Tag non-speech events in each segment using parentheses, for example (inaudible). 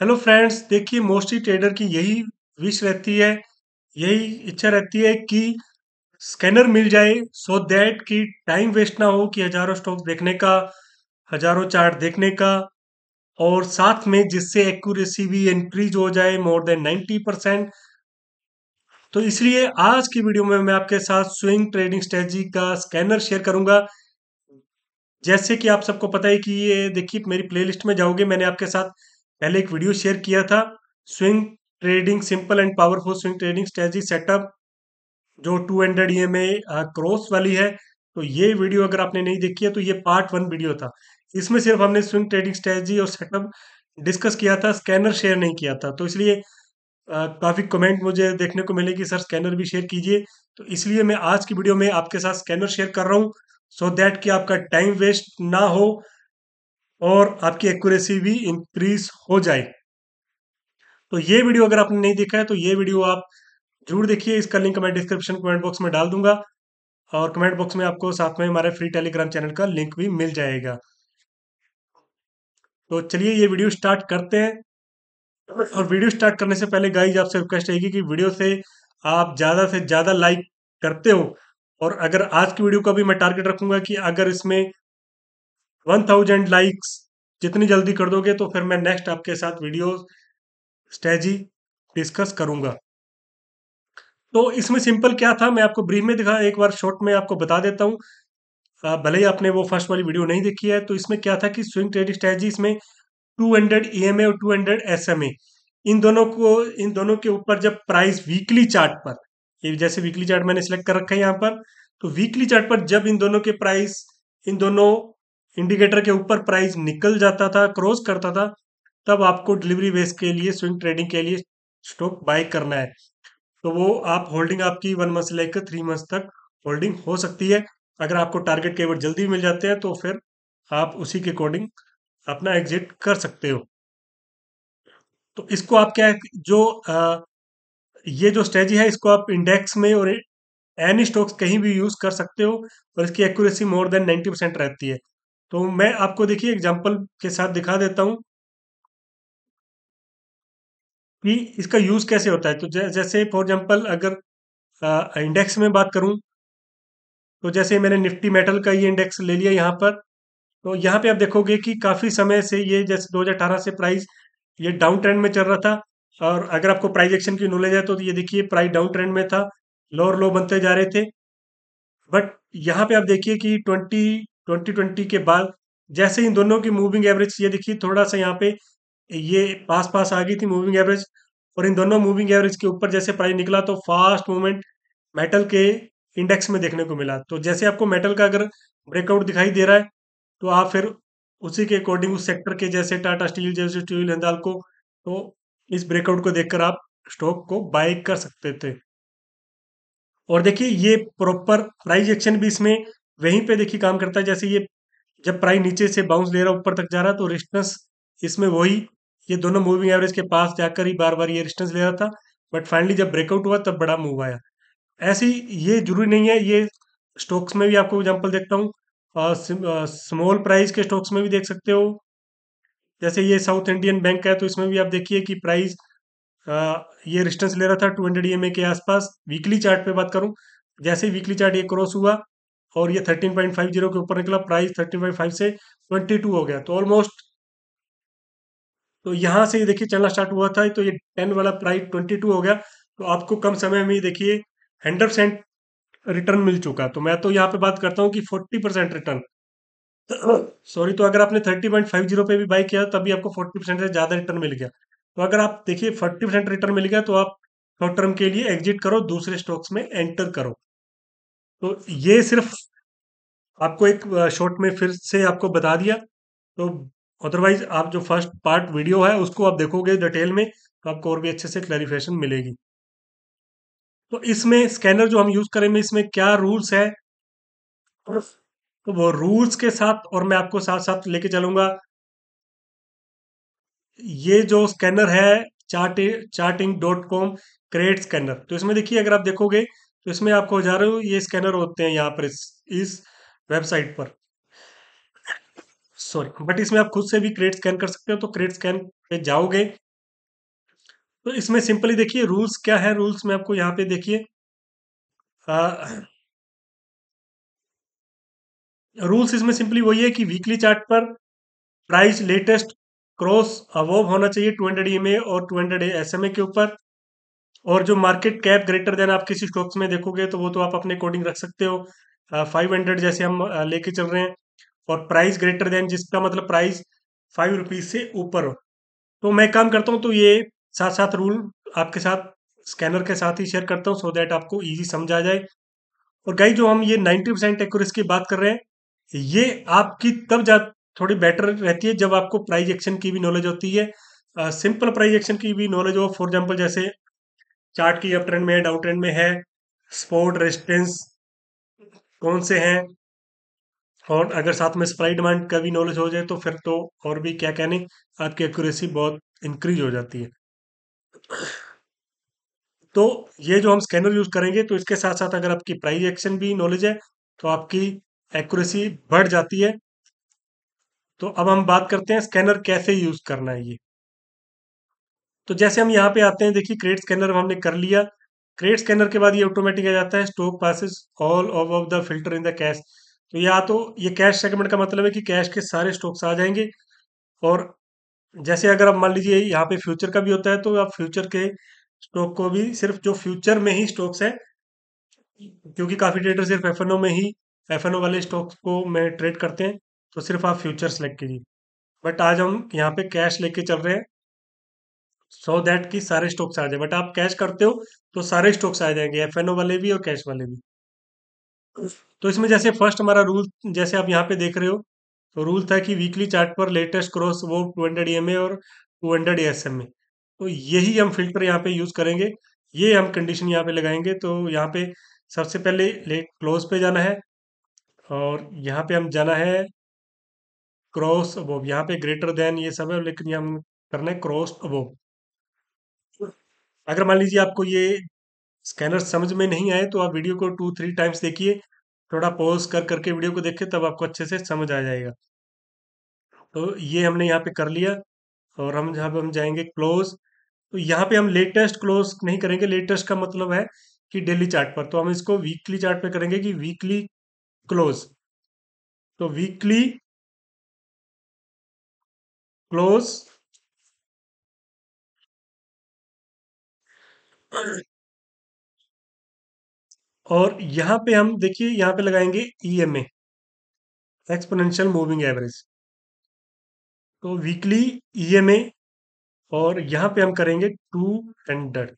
hello friends देखिए mostly trader की यही विश रहती है यही इच्छा रहती है कि स्कैनर मिल जाए सो दैट कि टाइम वेस्ट ना हो कि हजारों स्टॉक देखने का हजारों चार्ट देखने का और साथ में जिससे एक्यूरेसी भी इंक्रीज हो जाए मोर देन नाइन्टी परसेंट तो इसलिए आज की वीडियो में मैं आपके साथ स्विंग ट्रेडिंग स्ट्रेटजी का स्कैनर शेयर करूंगा जैसे कि आप सबको पता है कि ये देखिए मेरी प्लेलिस्ट में जाओगे मैंने आपके साथ पहले एक वीडियो शेयर किया था swing trading simple and powerful swing trading strategy setup जो 200 हंड्रेड ई क्रॉस वाली है तो ये वीडियो अगर आपने नहीं देखी है तो ये पार्ट वन वीडियो था इसमें सिर्फ हमने स्विंग ट्रेडिंग स्ट्रेटजी और सेटअप डिस्कस किया था स्कैनर शेयर नहीं किया था तो इसलिए uh, काफ़ी कमेंट मुझे देखने को मिले कि सर स्कैनर भी शेयर कीजिए तो इसलिए मैं आज की वीडियो में आपके साथ स्कैनर शेयर कर रहा हूँ सो so दैट कि आपका टाइम वेस्ट ना हो और आपकी एक्यूरेसी भी इंक्रीज हो जाए तो ये वीडियो अगर आपने नहीं देखा है तो ये वीडियो आप जरूर देखिए इसका लिंक मैं डिस्क्रिप्शन कमेंट बॉक्स में डाल दूंगा और कमेंट बॉक्स में आपको साथ में हमारे फ्री टेलीग्राम चैनल का लिंक भी मिल जाएगा तो चलिए ये वीडियो स्टार्ट करते हैं और वीडियो स्टार्ट करने से पहले गाइज आपसे रिक्वेस्ट रहेगी कि वीडियो से आप ज़्यादा से ज़्यादा लाइक करते हो और अगर आज की वीडियो का भी मैं टारगेट रखूंगा कि अगर इसमें वन थाउजेंड लाइक्स जितनी जल्दी कर दोगे तो फिर मैं नेक्स्ट आपके साथ वीडियो स्ट्रेजी डिस्कस करूंगा तो इसमें सिंपल क्या था मैं आपको ब्रीफ में दिखा एक बार शॉर्ट में आपको बता देता हूँ भले ही आपने वो फर्स्ट वाली वीडियो नहीं देखी है तो इसमें क्या था कि स्विंग ट्रेड स्ट्रेजी इसमें two hundred E M A और two hundred S M A इन दोनों को इन दोनों के ऊपर जब प्राइस वीकली चार्ट पर ये जैसे वीकली चार्ट मैंने सिलेक्ट कर रखा है यहाँ पर तो वीकली चार्ट पर जब इन दोनों के प्राइस इन दोनों इंडिकेटर के ऊपर प्राइस निकल जाता था क्रॉस करता था तब आपको डिलीवरी बेस के लिए स्विंग ट्रेडिंग के लिए स्टॉक बाय करना है तो वो आप होल्डिंग आपकी वन मंथ से लेकर थ्री मंथ तक होल्डिंग हो सकती है अगर आपको टारगेट केवल जल्दी मिल जाते हैं तो फिर आप उसी के अकॉर्डिंग अपना एग्जिट कर सकते हो तो इसको आप क्या है जो आ, ये जो स्ट्रेजी है इसको आप इंडेक्स में और एनी स्टॉक्स कहीं भी यूज कर सकते हो और इसकी accuracy more than ninety percent रहती है तो मैं आपको देखिए एग्जाम्पल के साथ दिखा देता हूं कि इसका यूज कैसे होता है तो जैसे फॉर एग्जाम्पल अगर आ, इंडेक्स में बात करूं तो जैसे मैंने निफ्टी मेटल का ये इंडेक्स ले लिया यहाँ पर तो यहाँ पे आप देखोगे कि काफ़ी समय से ये जैसे 2018 से प्राइस ये डाउन ट्रेंड में चल रहा था और अगर आपको प्राइज एक्शन की नॉलेज है तो ये देखिए प्राइस डाउन ट्रेंड में था लोअर लो बनते जा रहे थे बट यहाँ पे आप देखिए कि ट्वेंटी 2020 के बाद जैसे इन दोनों की मूविंग एवरेज ये देखिए थोड़ा सा यहाँ पे ये पास पास आ गई थी मूविंग एवरेज और इन दोनों मूविंग एवरेज के ऊपर जैसे प्राइस निकला तो फास्ट मूवमेंट मेटल के इंडेक्स में देखने को मिला तो जैसे आपको मेटल का अगर ब्रेकआउट दिखाई दे रहा है तो आप फिर उसी के अकॉर्डिंग उस सेक्टर के जैसे टाटा स्टील जैसे स्टील हिंदाल को तो इस ब्रेकआउट को देखकर आप स्टॉक को बाय कर सकते थे और देखिए ये प्रॉपर प्राइस एक्शन भी इसमें वहीं पे देखिए काम करता है जैसे ये जब प्राइस नीचे से बाउंस ले रहा ऊपर तक जा रहा तो रिस्टेंस इसमें वही ये दोनों मूविंग एवरेज के पास जाकर ही बार बार ये रिस्टेंस ले रहा था बट फाइनली जब ब्रेकआउट हुआ तब बड़ा मूव आया ऐसी ये जरूरी नहीं है ये स्टॉक्स में भी आपको एग्जाम्पल देखता हूँ स्मॉल प्राइस के स्टॉक्स में भी देख सकते हो जैसे ये साउथ इंडियन बैंक है तो इसमें भी आप देखिए कि प्राइस ये रिस्टेंस ले रहा था टू हंड्रेड के आसपास वीकली चार्ट पे बात करूं जैसे वीकली चार्ट ये क्रॉस हुआ और ये थर्टीन पॉइंट फाइव जीरो के ऊपर निकला प्राइस थर्टीन पॉइंट फाइव से ट्वेंटी टू हो गया तो ऑलमोस्ट तो यहां से देखिए चलना स्टार्ट हुआ था तो ये टेन वाला प्राइस ट्वेंटी टू हो गया तो आपको कम समय में देखिए हंड्रेड परसेंट रिटर्न मिल चुका तो मैं तो यहाँ पे बात करता हूँ कि फोर्टी परसेंट रिटर्न सॉरी तो अगर आपने थर्टी पॉइंट फाइव जीरो पे भी बाई किया तभी आपको फोर्टी परसेंट से ज़्यादा रिटर्न मिल गया तो अगर आप देखिए फोर्टी परसेंट रिटर्न मिल गया तो आप शॉर्ट टर्म के लिए एग्जिट करो दूसरे स्टॉक्स में एंटर करो तो ये सिर्फ आपको एक शॉर्ट में फिर से आपको बता दिया तो अदरवाइज आप जो फर्स्ट पार्ट वीडियो है उसको आप देखोगे डिटेल में तो आपको और भी अच्छे से क्लैरिफिकेशन मिलेगी तो इसमें स्कैनर जो हम यूज करेंगे इसमें क्या रूल्स है तो वो रूल्स के साथ और मैं आपको साथ साथ लेके चलूंगा ये जो स्कैनर है chart Chartink dot com create scanner तो इसमें देखिए अगर आप देखोगे तो इसमें आपको हजारों ये स्कैनर होते हैं यहाँ पर इस, इस वेबसाइट पर सॉरी बट इसमें आप खुद से भी क्रेड स्कैन कर सकते हो तो क्रेडिट स्कैन पे जाओगे तो इसमें सिंपली देखिए रूल्स क्या है रूल्स में आपको यहाँ पे देखिए रूल्स इसमें सिंपली वही है कि वीकली चार्ट पर प्राइस लेटेस्ट क्रॉस अवोव होना चाहिए 200 ई e और 200 एसएमए के ऊपर और जो मार्केट कैप ग्रेटर देन आप किसी स्टॉक्स में देखोगे तो वो तो आप अपने अकॉर्डिंग रख सकते हो फाइव हंड्रेड जैसे हम लेके चल रहे हैं और प्राइस ग्रेटर देन जिसका मतलब प्राइस फाइव रुपीज से ऊपर हो तो मैं काम करता हूँ तो ये साथ साथ रूल आपके साथ स्कैनर के साथ ही शेयर करता हूँ सो दैट आपको ईजी समझ आ जाए और गाई जो हम ये नाइन्टी परसेंट की बात कर रहे हैं ये आपकी तब जा थोड़ी बेटर रहती है जब आपको प्राइज एक्शन की भी नॉलेज होती है सिंपल प्राइज एक्शन की भी नॉलेज हो फॉर एग्जाम्पल जैसे चार्ट की अप ट्रेंड में डाउन ट्रेंड में है स्पोर्ट रेजिस्टेंस कौन से हैं और अगर साथ में सप्लाई डिमांड का भी नॉलेज हो जाए तो फिर तो और भी क्या कहने आपकी एक्यूरेसी बहुत इंक्रीज हो जाती है तो ये जो हम स्कैनर यूज करेंगे तो इसके साथ साथ अगर आपकी प्राइज एक्शन भी नॉलेज है तो आपकी एक्यूरेसी बढ़ जाती है तो अब हम बात करते हैं स्कैनर कैसे यूज करना है ये तो जैसे हम यहाँ पे आते हैं देखिए क्रेडिट स्कैनर हमने कर लिया क्रेट स्कैनर के बाद ये ऑटोमेटिक आ जाता है stock passes all over the filter in the cash तो या तो ये कैश सेगमेंट का मतलब है कि कैश के सारे स्टॉक्स आ जाएंगे और जैसे अगर आप मान लीजिए यहाँ पे फ्यूचर का भी होता है तो आप फ्यूचर के स्टॉक को भी सिर्फ जो फ्यूचर में ही स्टॉक्स है क्योंकि काफ़ी ट्रेडर सिर्फ एफ में ही एफ वाले स्टॉक्स को में ट्रेड करते हैं तो सिर्फ आप फ्यूचर सेलेक्ट कीजिए बट आज हम यहाँ पे कैश लेके चल रहे हैं सो so दैट कि सारे स्टॉक्स आ जाए बट आप कैश करते हो तो सारे स्टॉक्स आ जाएंगे एफ वाले भी और कैश वाले भी तो इसमें जैसे फर्स्ट हमारा रूल जैसे आप यहाँ पे देख रहे हो तो रूल था कि वीकली चार्ट पर लेटेस्ट क्रॉस वो टू हंड्रेड ई और two hundred S M A तो यही हम फिल्टर यहाँ पे यूज करेंगे ये हम कंडीशन यहाँ पे लगाएंगे तो यहाँ पे सबसे पहले लेट क्लोज पे जाना है और यहाँ पे हम जाना है क्रॉस अबोव यहाँ पे ग्रेटर देन ये सब है लेकिन हम करना है क्रॉस अबोव अगर मान लीजिए आपको ये स्कैनर समझ में नहीं आए तो आप वीडियो को टू थ्री टाइम्स देखिए थोड़ा पॉज कर करके वीडियो को देखिए तब आपको अच्छे से समझ आ जाएगा तो ये हमने यहाँ पे कर लिया और हम जहाँ पे हम जाएंगे क्लोज तो यहाँ पे हम लेटेस्ट क्लोज नहीं करेंगे लेटेस्ट का मतलब है कि डेली चार्ट पर तो हम इसको वीकली चार्ट पे करेंगे कि वीकली क्लोज तो वीकली क्लोज और यहां पे हम देखिए यहाँ पे लगाएंगे E M exponential moving average तो वीकली ई एम और यहाँ पे हम करेंगे टू हंड्रेड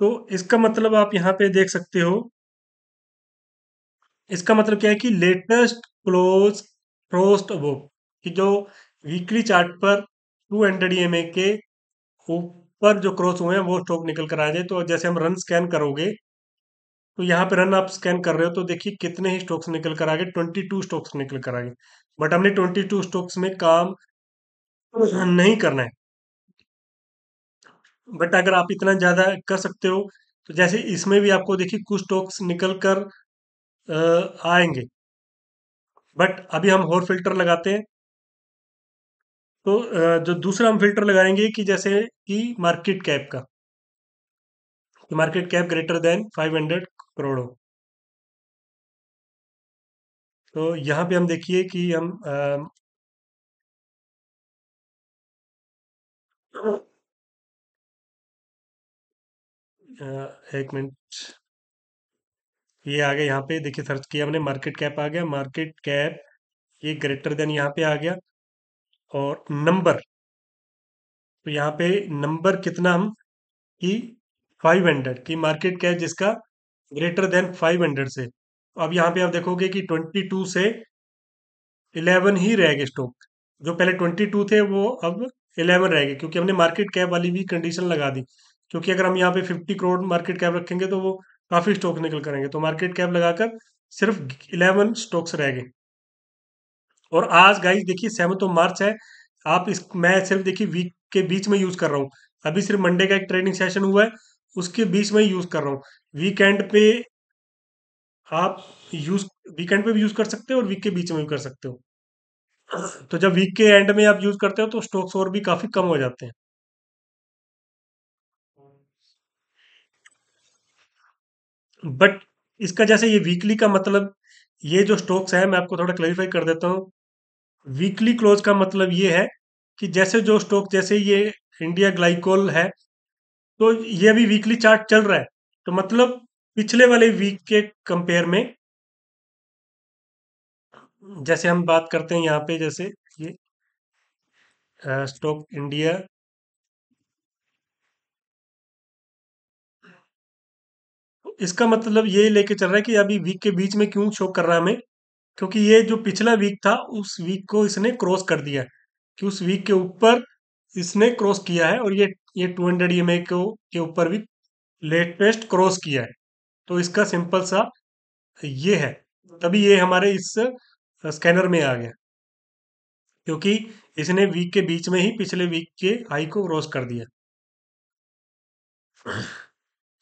तो इसका मतलब आप यहाँ पे देख सकते हो इसका मतलब क्या है कि लेटेस्ट क्लोज क्रोस्ट वो कि जो वीकली चार्ट पर टू हंड्रेड ई एम के पर जो क्रॉस हुए हैं वो स्टॉक निकल कर आ जाए तो जैसे हम रन स्कैन करोगे तो यहाँ पे रन आप स्कैन कर रहे हो तो देखिए कितने ही स्टॉक्स निकल कर आ गए ट्वेंटी टू स्टॉक्स निकल कर आ गए बट हमने ट्वेंटी टू स्टॉक्स में काम नहीं करना है बट अगर आप इतना ज़्यादा कर सकते हो तो जैसे इसमें भी आपको देखिए कुछ स्टॉक्स निकल कर आएंगे बट अभी हम होर फिल्टर लगाते हैं तो जो दूसरा हम फिल्टर लगाएंगे कि जैसे कि मार्केट कैप का market cap greater than 500 crore तो यहां पे हम देखिए कि हम आ, एक मिनट ये आ गया यहाँ पे देखिए सर्च किया हमने मार्केट कैप आ गया मार्केट कैप ये ग्रेटर देन यहाँ पे आ गया और नंबर तो यहाँ पे नंबर कितना हम कि 500 की मार्केट क्या है जिसका ग्रेटर देन 500 से अब यहाँ पे आप देखोगे कि 22 से 11 ही रहेगा स्टॉक जो पहले 22 थे वो अब 11 रहेगा क्योंकि हमने मार्केट कैप वाली भी कंडीशन लगा दी क्योंकि अगर हम यहाँ पे 50 करोड़ मार्केट कैप रखेंगे तो वो काफ़ी स्टॉक निकल करेंगे तो मार्केट कैप लगाकर सिर्फ 11 स्टॉक्स रह गए और आज गाइस देखिए सेवन तो मार्च है आप इस मैं सिर्फ देखिए वीक के बीच में यूज कर रहा हूँ अभी सिर्फ मंडे का एक ट्रेनिंग सेशन हुआ है उसके बीच में यूज कर रहा हूँ वीकेंड पे आप यूज वीकेंड पे भी यूज कर सकते हो और वीक के बीच में भी कर सकते हो तो जब वीक के एंड में आप यूज करते हो तो स्टॉक्स और भी काफी कम हो जाते हैं बट इसका जैसे ये वीकली का मतलब ये जो स्टॉक्स है मैं आपको थोड़ा क्लैरिफाई कर देता हूँ वीकली क्लोज का मतलब ये है कि जैसे जो स्टॉक जैसे ये इंडिया ग्लाइकोल है तो ये अभी वीकली चार्ट चल रहा है तो मतलब पिछले वाले वीक के कंपेयर में जैसे हम बात करते हैं यहाँ पे जैसे ये स्टॉक इंडिया इसका मतलब ये लेके चल रहा है कि अभी वीक के बीच में क्यों शो कर रहा है हमें क्योंकि ये जो पिछला वीक था उस वीक को इसने क्रॉस कर दिया कि उस वीक के ऊपर इसने क्रॉस किया है और ये ये टू हंड्रेड ई को के ऊपर भी लेटेस्ट क्रॉस किया है तो इसका सिंपल सा ये है तभी ये हमारे इस स्कैनर में आ गया क्योंकि इसने वीक के बीच में ही पिछले वीक के हाई को क्रॉस कर दिया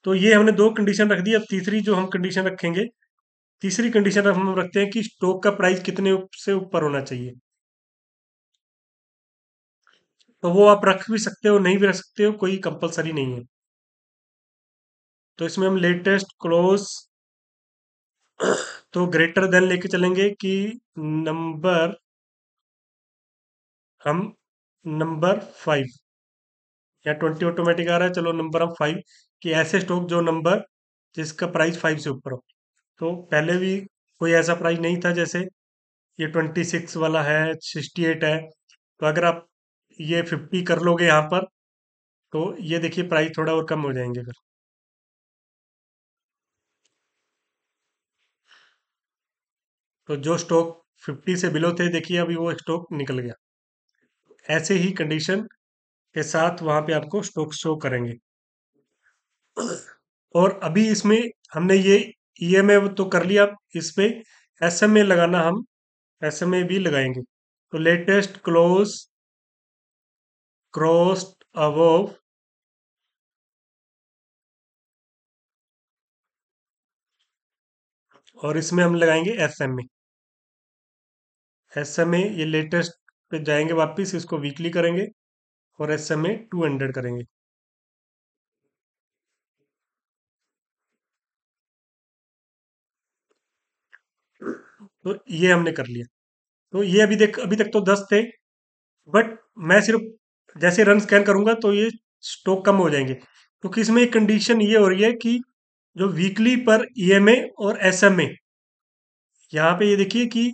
तो ये हमने दो कंडीशन रख दी अब तीसरी जो हम कंडीशन रखेंगे तीसरी कंडीशन हम रखते हैं कि स्टॉक का प्राइस कितने से ऊपर होना चाहिए तो वो आप रख भी सकते हो नहीं भी रख सकते हो कोई कंपलसरी नहीं है तो इसमें हम लेटेस्ट क्लोज तो ग्रेटर देन लेके चलेंगे कि नंबर हम नंबर फाइव या ट्वेंटी ऑटोमेटिक आ रहा है चलो नंबर हम फाइव कि ऐसे स्टॉक जो नंबर जिसका प्राइस फाइव से ऊपर हो तो पहले भी कोई ऐसा प्राइस नहीं था जैसे ये ट्वेंटी सिक्स वाला है सिक्सटी एट है तो अगर आप ये फिफ्टी कर लोगे यहाँ पर तो ये देखिए प्राइस थोड़ा और कम हो जाएंगे फिर तो जो स्टॉक फिफ्टी से बिलो थे देखिए अभी वो स्टॉक निकल गया ऐसे ही कंडीशन के साथ वहां पे आपको स्टॉक शो करेंगे और अभी इसमें हमने ये ईएमए e तो कर लिया इस एम ए लगाना हम ए भी लगाएंगे तो लेटेस्ट क्लोज क्रॉस्ड अबोव और इसमें हम लगाएंगे एस एम ए ये लेटेस्ट पे जाएंगे वापस इसको वीकली करेंगे और S M A two hundred करेंगे तो ये हमने कर लिया तो ये अभी देख अभी तक तो दस थे बट मैं सिर्फ जैसे रन स्कैन करूंगा तो ये स्टॉक कम हो जाएंगे क्योंकि तो इसमें एक कंडीशन ये हो रही है कि जो वीकली पर ईएमए और एसएमए यहाँ पे ये देखिए कि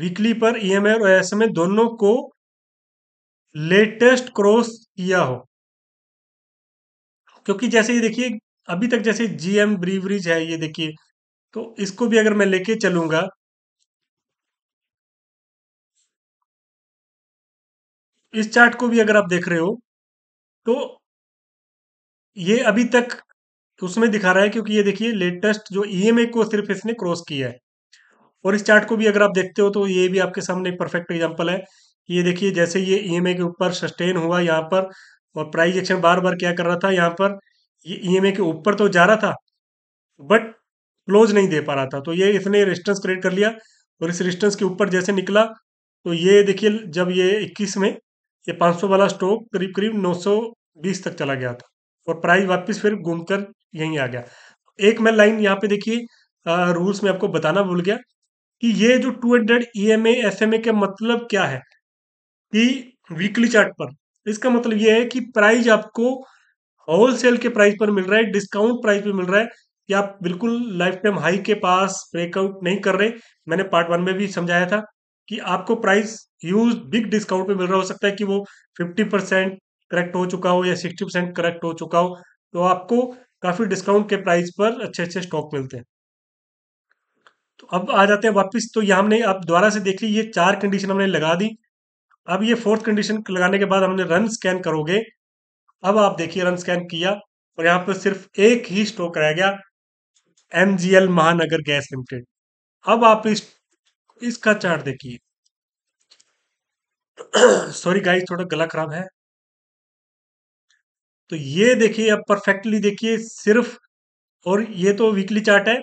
वीकली पर ईएमए और एसएमए दोनों को लेटेस्ट क्रॉस किया हो क्योंकि जैसे ये देखिए अभी तक जैसे जीएम ब्रीवरीज है ये देखिए तो इसको भी अगर मैं लेके चलूंगा इस चार्ट को भी अगर आप देख रहे हो तो ये अभी तक उसमें दिखा रहा है क्योंकि ये देखिए लेटेस्ट जो ईएमए e को सिर्फ इसने क्रॉस किया है और इस चार्ट को भी अगर आप देखते हो तो ये भी आपके सामने परफेक्ट एग्जांपल है ये देखिए जैसे ये ईएमए e के ऊपर सस्टेन हुआ यहाँ पर और प्राइस एक्शन बार बार क्या कर रहा था यहाँ पर ये ईएमए e के ऊपर तो जा रहा था बट क्लोज नहीं दे पा रहा था तो ये इसने रेजिस्टेंस क्रिएट कर लिया और इस रेजिस्टेंस के ऊपर जैसे निकला तो ये देखिए जब ये इक्कीस में ये 500 वाला स्टॉक करीब करीब 920 तक चला गया था और प्राइस वापस फिर घूमकर यहीं आ गया एक मैं लाइन यहाँ पे देखिए रूल्स में आपको बताना भूल गया कि ये जो 200 hundred E M M A का मतलब क्या है कि वीकली चार्ट पर इसका मतलब ये है कि प्राइस आपको होलसेल के प्राइस पर मिल रहा है डिस्काउंट प्राइस पर मिल रहा है कि आप बिल्कुल लाइफ टाइम हाई के पास ब्रेकआउट नहीं कर रहे मैंने पार्ट वन में भी समझाया था कि आपको प्राइस यूज बिग डिस्काउंट पे मिल रहा हो सकता है कि वो फिफ्टी परसेंट करेक्ट हो चुका हो या 60 परसेंट करेक्ट हो चुका हो तो आपको काफी डिस्काउंट के प्राइस पर अच्छे अच्छे स्टॉक मिलते हैं तो अब आ जाते हैं वापस तो ये हमने आप दोबारा से देख ली ये चार कंडीशन हमने लगा दी अब ये फोर्थ कंडीशन लगाने के बाद हमने रन स्कैन करोगे अब आप देखिए रन स्कैन किया और यहाँ पर सिर्फ एक ही स्टॉक रह गया एम महानगर गैस लिमिटेड अब आप इस इसका चार्ट देखिए सॉरी (clears throat) गाइस थोड़ा गला खराब है तो ये देखिए अब परफेक्टली देखिए सिर्फ और ये तो वीकली चार्ट है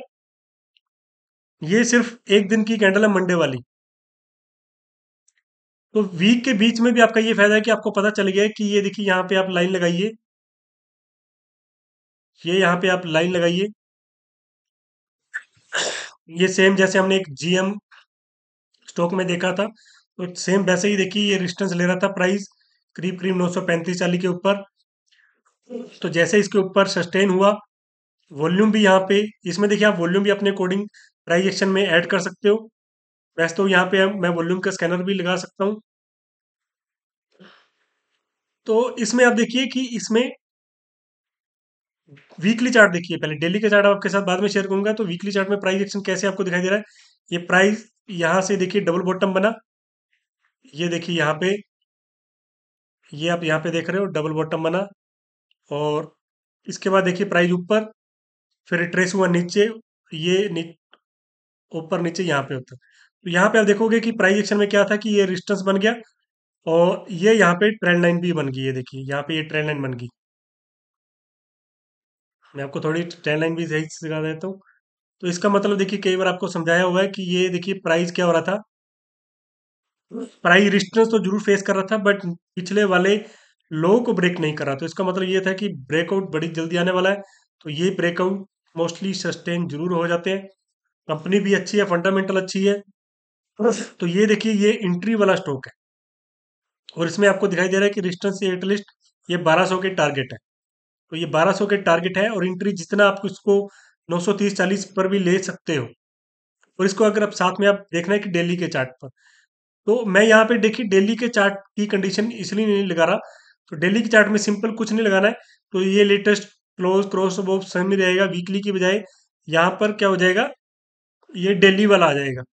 ये सिर्फ एक दिन की कैंडल है मंडे वाली तो वीक के बीच में भी आपका ये फायदा है कि आपको पता चल गया कि ये देखिए यहां पे आप लाइन लगाइए ये यहां पे आप लाइन लगाइए ये सेम जैसे हमने एक जीएम स्टॉक में देखा था तो सेम वैसे ही देखिए ये रिस्टेंस ले रहा था प्राइस करीब करीब नौ सौ पैंतीस चालीस के ऊपर तो जैसे इसके ऊपर सस्टेन हुआ वॉल्यूम भी यहाँ पे इसमें देखिए आप वॉल्यूम भी अपने अकॉर्डिंग प्राइस एक्शन में ऐड कर सकते हो वैसे तो यहाँ पे मैं वॉल्यूम का स्कैनर भी लगा सकता हूँ तो इसमें आप देखिए कि इसमें वीकली चार्ट देखिए पहले डेली का चार्ट आपके साथ बाद में शेयर करूंगा तो वीकली चार्ट में प्राइस एक्शन कैसे आपको दिखाई दे रहा है ये प्राइस यहां से देखिए डबल बॉटम बना ये देखिए यहाँ पे ये आप यहाँ पे देख रहे हो डबल बॉटम बना और इसके बाद देखिए प्राइस ऊपर फिर ट्रेस हुआ नीचे ये ऊपर नीचे यहाँ पे होता तो यहाँ पे आप देखोगे कि प्राइस एक्शन में क्या था कि ये रिस्टेंस बन गया और ये यहाँ पे ट्रेंड लाइन भी बन गई ये देखिए यहाँ पे ये ट्रेंड लाइन बन गई मैं आपको थोड़ी ट्रेंड लाइन भी सही सिखा देता हूँ तो इसका मतलब देखिए कई बार आपको समझाया हुआ है कि ये देखिए प्राइस क्या हो रहा था प्राइस रिस्टेंस तो जरूर फेस कर रहा था बट पिछले वाले लो को ब्रेक नहीं कर रहा तो इसका मतलब ये था कि ब्रेकआउट बड़ी जल्दी आने वाला है तो ये ब्रेकआउट मोस्टली सस्टेन जरूर हो जाते हैं कंपनी भी अच्छी है फंडामेंटल अच्छी है तो ये देखिए ये इंट्री वाला स्टॉक है और इसमें आपको दिखाई दे रहा है कि रिस्टेंस एटलीस्ट ये बारह के टारगेट है तो ये 1200 के टारगेट है और इंट्री जितना आपको इसको नौ सौ तीस चालीस पर भी ले सकते हो और इसको अगर आप साथ में आप देखना है कि डेली के चार्ट पर तो मैं यहाँ पे देखिए डेली के चार्ट की कंडीशन इसलिए नहीं लगा रहा तो डेली के चार्ट में सिंपल कुछ नहीं लगाना है तो ये लेटेस्ट क्लोज क्रॉस वो सही रहेगा वीकली की बजाय यहाँ पर क्या हो जाएगा ये डेली वाला आ जाएगा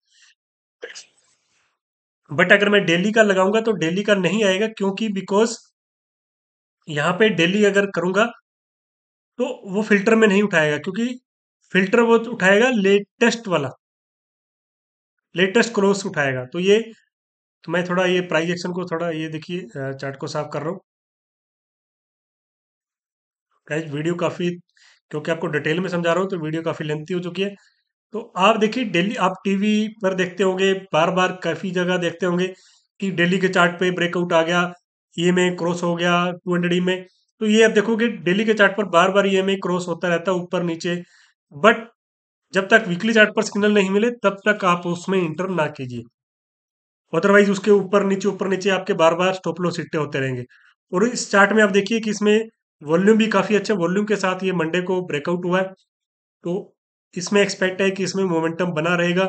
बट अगर मैं डेली का लगाऊंगा तो डेली का नहीं आएगा क्योंकि बिकॉज यहाँ पे डेली अगर करूंगा तो वो फिल्टर में नहीं उठाएगा क्योंकि फिल्टर वो उठाएगा लेटेस्ट वाला लेटेस्ट क्रोस उठाएगा तो ये तो मैं थोड़ा ये प्राइज एक्शन को थोड़ा ये देखिए चार्ट को साफ कर रहा हूँ गाइस वीडियो काफ़ी क्योंकि आपको डिटेल में समझा रहा हूँ तो वीडियो काफ़ी लेंथी हो चुकी है तो आप देखिए डेली आप टीवी पर देखते होंगे बार बार काफ़ी जगह देखते होंगे कि डेली के चार्ट पे ब्रेकआउट आ गया ई e में क्रॉस हो गया टू हंड्रेड ई e में तो ये आप देखोगे डेली के चार्ट पर बार बार ई में क्रॉस होता रहता है ऊपर नीचे बट जब तक वीकली चार्ट पर सिग्नल नहीं मिले तब तक आप उसमें इंटर ना कीजिए अदरवाइज उसके ऊपर नीचे ऊपर नीचे आपके बार बार स्टॉप लॉस हिट्टे होते रहेंगे और इस चार्ट में आप देखिए कि इसमें वॉल्यूम भी काफ़ी अच्छा वॉल्यूम के साथ ये मंडे को ब्रेकआउट हुआ है तो इसमें एक्सपेक्ट है कि इसमें मोमेंटम बना रहेगा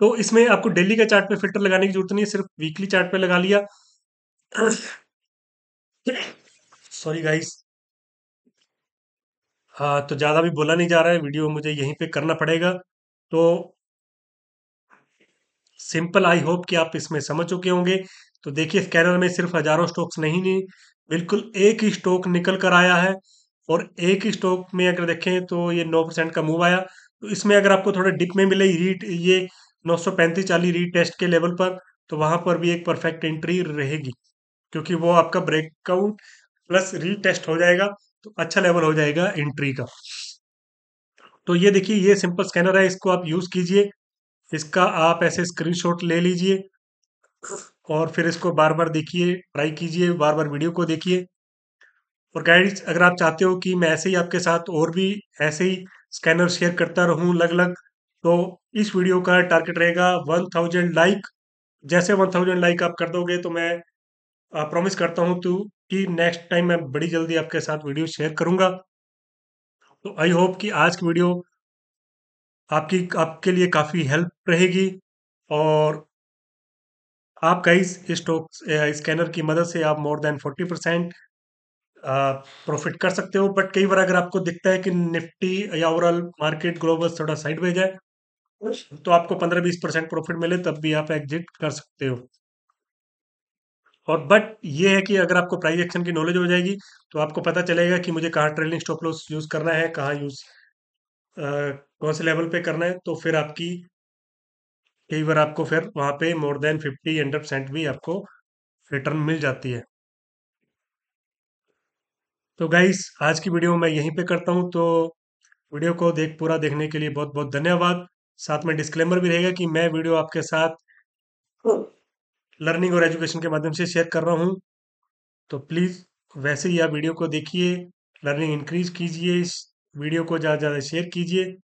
तो इसमें आपको डेली के चार्ट पे फिल्टर लगाने की जरूरत नहीं है सिर्फ वीकली चार्ट पे लगा लिया सॉरी (coughs) गाइस हाँ तो ज़्यादा भी बोला नहीं जा रहा है वीडियो मुझे यहीं पे करना पड़ेगा तो सिंपल आई होप कि आप इसमें समझ चुके होंगे तो देखिए स्कैनर में सिर्फ हजारों स्टॉक्स नहीं नहीं बिल्कुल एक ही स्टॉक निकल कर आया है और एक ही स्टॉक में अगर देखें तो ये नौ परसेंट का मूव आया तो इसमें अगर आपको थोड़ा डिप में मिले रीट ये नौ सौ पैंतीस चालीस रीटेस्ट के लेवल पर तो वहां पर भी एक परफेक्ट एंट्री रहेगी क्योंकि वो आपका ब्रेकआउट प्लस रीटेस्ट हो जाएगा तो अच्छा लेवल हो जाएगा एंट्री का तो ये देखिए ये सिंपल स्कैनर है इसको आप यूज कीजिए इसका आप ऐसे स्क्रीनशॉट ले लीजिए और फिर इसको बार बार देखिए ट्राई कीजिए बार बार वीडियो को देखिए और गाइड्स अगर आप चाहते हो कि मैं ऐसे ही आपके साथ और भी ऐसे ही स्कैनर शेयर करता रहूं अलग अलग तो इस वीडियो का टारगेट रहेगा वन थाउजेंड लाइक जैसे वन थाउजेंड लाइक आप कर दोगे तो मैं प्रॉमिस करता हूँ तू कि नेक्स्ट टाइम मैं बड़ी जल्दी आपके साथ वीडियो शेयर करूंगा तो आई होप कि आज की वीडियो आपकी आपके लिए काफ़ी हेल्प रहेगी और आप कई स्टॉक स्कैनर की मदद से आप more than forty percent profit कर सकते हो बट कई बार अगर आपको दिखता है कि निफ्टी या ओवरऑल मार्केट ग्लोबल थोड़ा साइड में है तो आपको पंद्रह बीस परसेंट प्रॉफिट मिले तब भी आप एग्जिट कर सकते हो और बट ये है कि अगर आपको प्राइस एक्शन की नॉलेज हो जाएगी तो आपको पता चलेगा कि मुझे कहाँ ट्रेलिंग स्टॉप लॉस यूज करना है कहाँ यूज कौन से लेवल पे करना है तो फिर आपकी कई बार आपको फिर वहां पे more than fifty hundred percent भी आपको रिटर्न मिल जाती है तो गाइस आज की वीडियो मैं यहीं पे करता हूँ तो वीडियो को देख पूरा देखने के लिए बहुत बहुत धन्यवाद साथ में डिस्क्लेमर भी रहेगा कि मैं वीडियो आपके साथ लर्निंग और एजुकेशन के माध्यम से शेयर कर रहा हूँ तो प्लीज़ वैसे ही आप वीडियो को देखिए लर्निंग इंक्रीज कीजिए इस वीडियो को ज़्यादा से ज़्यादा शेयर कीजिए